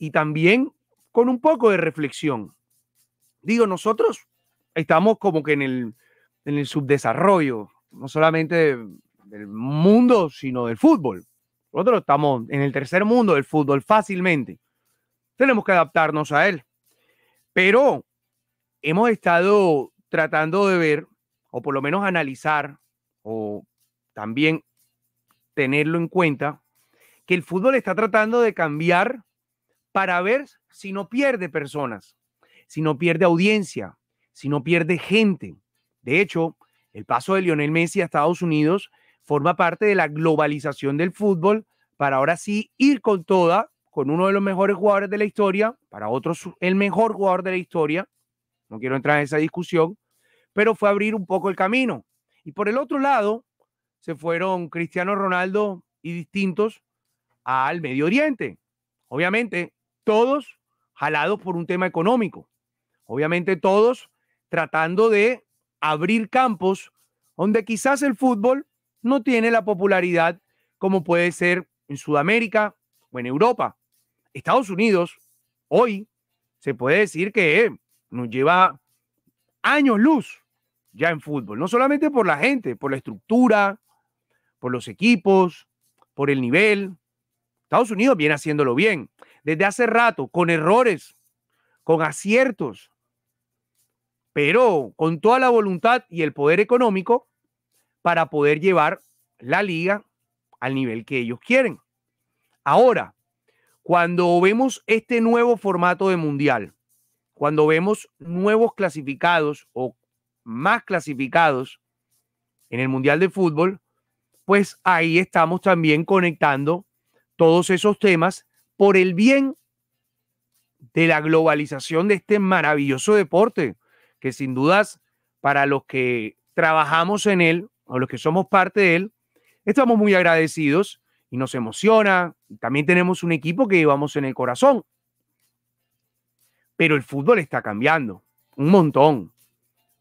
y también con un poco de reflexión. Digo, nosotros estamos como que en el, en el subdesarrollo, no solamente del mundo, sino del fútbol. Nosotros estamos en el tercer mundo del fútbol fácilmente. Tenemos que adaptarnos a él. Pero hemos estado tratando de ver, o por lo menos analizar, o también tenerlo en cuenta, que el fútbol está tratando de cambiar para ver si no pierde personas, si no pierde audiencia, si no pierde gente. De hecho, el paso de Lionel Messi a Estados Unidos forma parte de la globalización del fútbol para ahora sí ir con toda, con uno de los mejores jugadores de la historia, para otros el mejor jugador de la historia. No quiero entrar en esa discusión, pero fue abrir un poco el camino. Y por el otro lado, se fueron Cristiano Ronaldo y distintos al Medio Oriente. Obviamente, todos jalados por un tema económico. Obviamente todos tratando de abrir campos donde quizás el fútbol no tiene la popularidad como puede ser en Sudamérica o en Europa. Estados Unidos hoy se puede decir que nos lleva años luz ya en fútbol, no solamente por la gente, por la estructura, por los equipos, por el nivel. Estados Unidos viene haciéndolo bien desde hace rato, con errores, con aciertos, pero con toda la voluntad y el poder económico para poder llevar la liga al nivel que ellos quieren. Ahora, cuando vemos este nuevo formato de mundial, cuando vemos nuevos clasificados o más clasificados en el mundial de fútbol, pues ahí estamos también conectando todos esos temas por el bien de la globalización de este maravilloso deporte, que sin dudas para los que trabajamos en él o los que somos parte de él, estamos muy agradecidos y nos emociona. También tenemos un equipo que llevamos en el corazón. Pero el fútbol está cambiando un montón.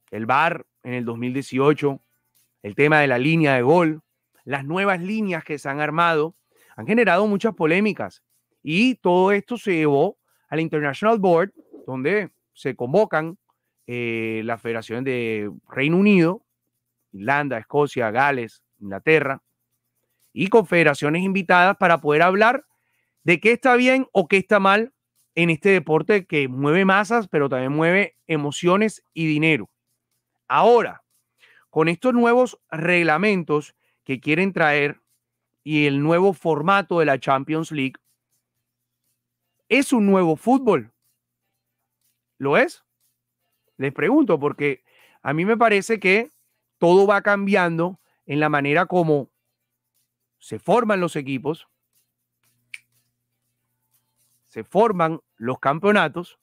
El VAR en el 2018, el tema de la línea de gol, las nuevas líneas que se han armado, han generado muchas polémicas. Y todo esto se llevó al International Board, donde se convocan eh, las federaciones de Reino Unido, Irlanda, Escocia, Gales, Inglaterra, y confederaciones invitadas para poder hablar de qué está bien o qué está mal en este deporte que mueve masas, pero también mueve emociones y dinero. Ahora, con estos nuevos reglamentos que quieren traer y el nuevo formato de la Champions League, ¿Es un nuevo fútbol? ¿Lo es? Les pregunto porque a mí me parece que todo va cambiando en la manera como se forman los equipos, se forman los campeonatos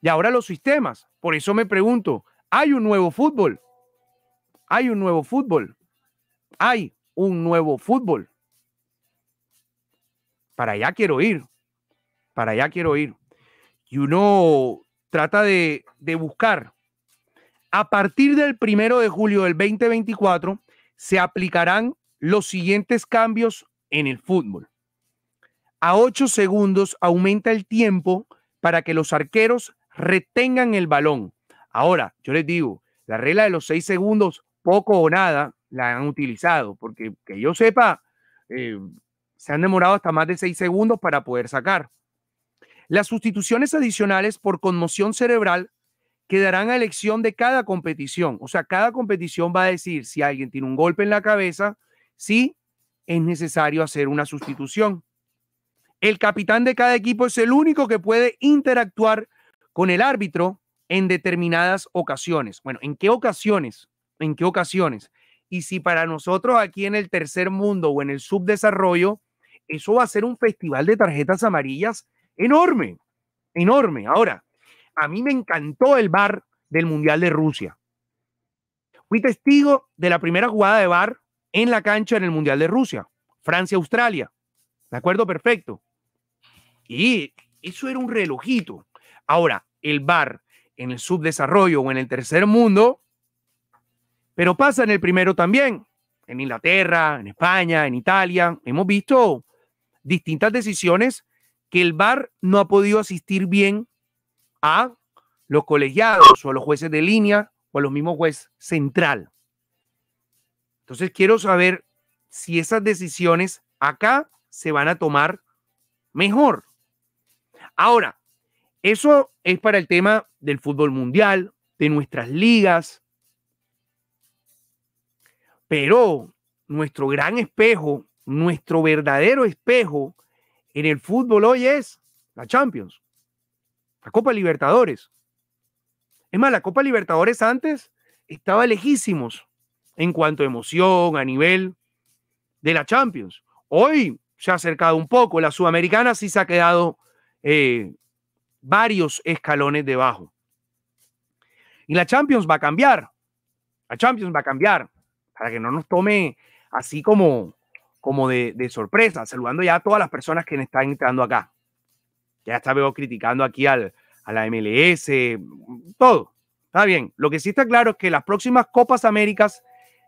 y ahora los sistemas. Por eso me pregunto, ¿hay un nuevo fútbol? ¿Hay un nuevo fútbol? ¿Hay un nuevo fútbol? Para allá quiero ir para allá quiero ir. Y uno trata de, buscar. A partir del primero de julio del 2024 se aplicarán los siguientes cambios en el fútbol. A 8 segundos aumenta el tiempo para que los arqueros retengan el balón. Ahora, yo les digo, la regla de los 6 segundos, poco o nada, la han utilizado, porque que yo sepa, eh, se han demorado hasta más de 6 segundos para poder sacar. Las sustituciones adicionales por conmoción cerebral quedarán a elección de cada competición. O sea, cada competición va a decir si alguien tiene un golpe en la cabeza, si es necesario hacer una sustitución. El capitán de cada equipo es el único que puede interactuar con el árbitro en determinadas ocasiones. Bueno, ¿en qué ocasiones? ¿En qué ocasiones? Y si para nosotros aquí en el tercer mundo o en el subdesarrollo, eso va a ser un festival de tarjetas amarillas Enorme, enorme. Ahora, a mí me encantó el bar del Mundial de Rusia. Fui testigo de la primera jugada de bar en la cancha en el Mundial de Rusia, Francia-Australia. ¿De acuerdo? Perfecto. Y eso era un relojito. Ahora, el bar en el subdesarrollo o en el tercer mundo, pero pasa en el primero también. En Inglaterra, en España, en Italia, hemos visto distintas decisiones que el VAR no ha podido asistir bien a los colegiados o a los jueces de línea o a los mismos jueces central. Entonces quiero saber si esas decisiones acá se van a tomar mejor. Ahora, eso es para el tema del fútbol mundial, de nuestras ligas, pero nuestro gran espejo, nuestro verdadero espejo en el fútbol hoy es la Champions, la Copa Libertadores. Es más, la Copa Libertadores antes estaba lejísimos en cuanto a emoción, a nivel de la Champions. Hoy se ha acercado un poco, la Sudamericana sí se ha quedado eh, varios escalones debajo. Y la Champions va a cambiar, la Champions va a cambiar, para que no nos tome así como, como de, sorpresa, saludando ya a todas las personas que están entrando acá. Ya está, veo criticando aquí al, a la MLS, mm, todo. Está bien. Lo que sí está claro es que las próximas Copas Américas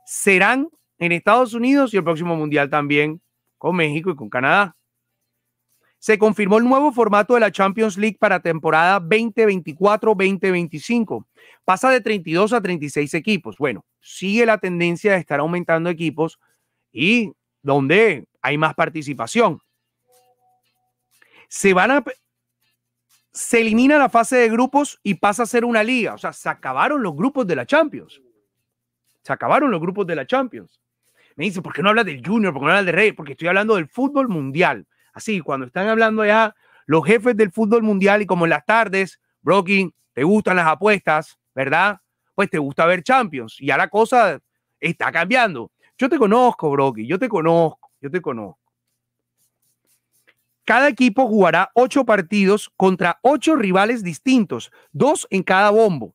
serán en Estados Unidos y el próximo Mundial también con México y con Canadá. Se confirmó el nuevo formato de la Champions League para temporada 2024-2025. Pasa de 32 a 36 equipos. Bueno, sigue la tendencia de estar aumentando equipos y donde hay más participación. Se van a. Se elimina la fase de grupos y pasa a ser una liga. O sea, se acabaron los grupos de la Champions. Se acabaron los grupos de la Champions. Me dice, ¿por qué no hablas del Junior? ¿Por qué no hablas del Rey? Porque estoy hablando del fútbol mundial. Así, cuando están hablando ya los jefes del fútbol mundial y como en las tardes, broking te gustan las apuestas, ¿verdad? Pues te gusta ver Champions. Y ya la cosa está cambiando. Yo te conozco, Brocky, yo te conozco, yo te conozco. Cada equipo jugará ocho partidos contra ocho rivales distintos, dos en cada bombo,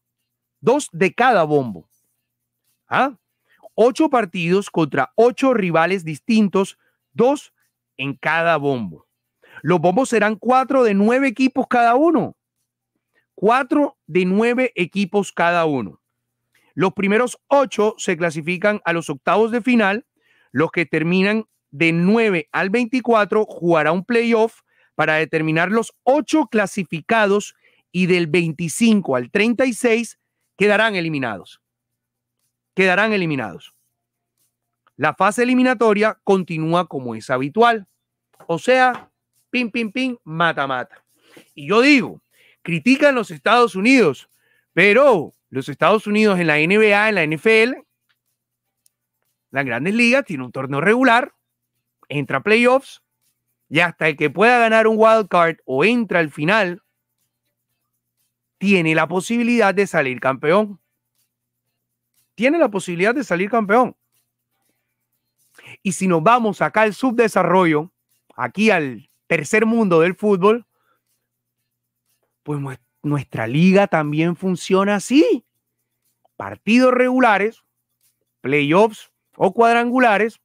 dos de cada bombo. ¿Ah? Ocho partidos contra ocho rivales distintos, dos en cada bombo. Los bombos serán cuatro de nueve equipos cada uno. Cuatro de nueve equipos cada uno. Los primeros ocho se clasifican a los octavos de final. Los que terminan de 9 al 24 jugará un playoff para determinar los ocho clasificados y del 25 al 36 quedarán eliminados. Quedarán eliminados. La fase eliminatoria continúa como es habitual. O sea, pin, pin, pin, mata, mata. Y yo digo, critican los Estados Unidos, pero los Estados Unidos en la NBA, en la NFL, las grandes ligas, tiene un torneo regular, entra playoffs y hasta el que pueda ganar un wild o entra al final, tiene la posibilidad de salir campeón. Tiene la posibilidad de salir campeón. Y si nos vamos acá al subdesarrollo, aquí al tercer mundo del fútbol, pues nuestra liga también funciona así. Partidos regulares, playoffs o cuadrangulares,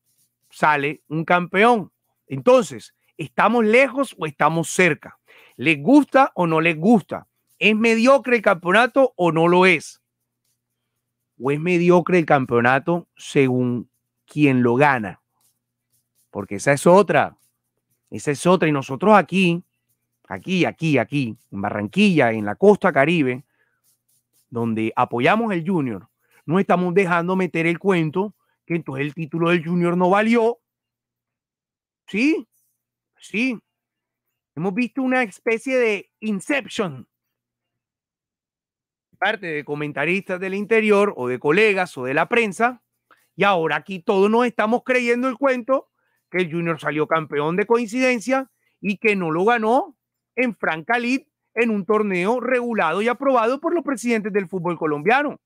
sale un campeón. Entonces, ¿estamos lejos o estamos cerca? ¿Les gusta o no les gusta? ¿Es mediocre el campeonato o no lo es? ¿O es mediocre el campeonato según quien lo gana? Porque esa es otra. Esa es otra. Y nosotros aquí, aquí, aquí, aquí, en Barranquilla, en la costa caribe, donde apoyamos el Junior, no estamos dejando meter el cuento que entonces el título del Junior no valió. Sí, sí. Hemos visto una especie de inception parte de comentaristas del interior o de colegas o de la prensa. Y ahora aquí todos nos estamos creyendo el cuento que el Junior salió campeón de coincidencia y que no lo ganó en Francalit en un torneo regulado y aprobado por los presidentes del fútbol colombiano.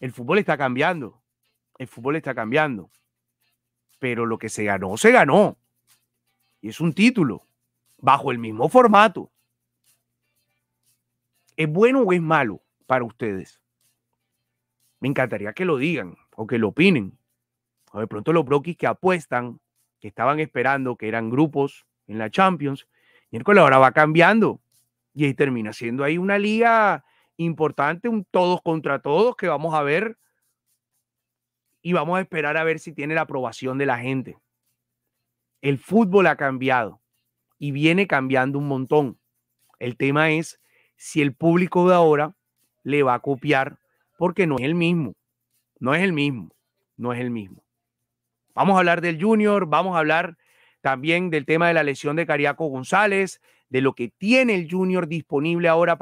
El fútbol está cambiando, el fútbol está cambiando, pero lo que se ganó, se ganó. Y es un título, bajo el mismo formato. ¿Es bueno o es malo para ustedes? Me encantaría que lo digan o que lo opinen. O de pronto los broquis que apuestan, que estaban esperando, que eran grupos en la Champions. Miércoles ahora va cambiando y ahí termina siendo ahí una liga importante, un todos contra todos que vamos a ver y vamos a esperar a ver si tiene la aprobación de la gente. El fútbol ha cambiado y viene cambiando un montón. El tema es si el público de ahora le va a copiar porque no es el mismo. No es el mismo. No es el mismo. Vamos a hablar del junior, vamos a hablar también del tema de la lesión de Cariaco González, de lo que tiene el Junior disponible ahora para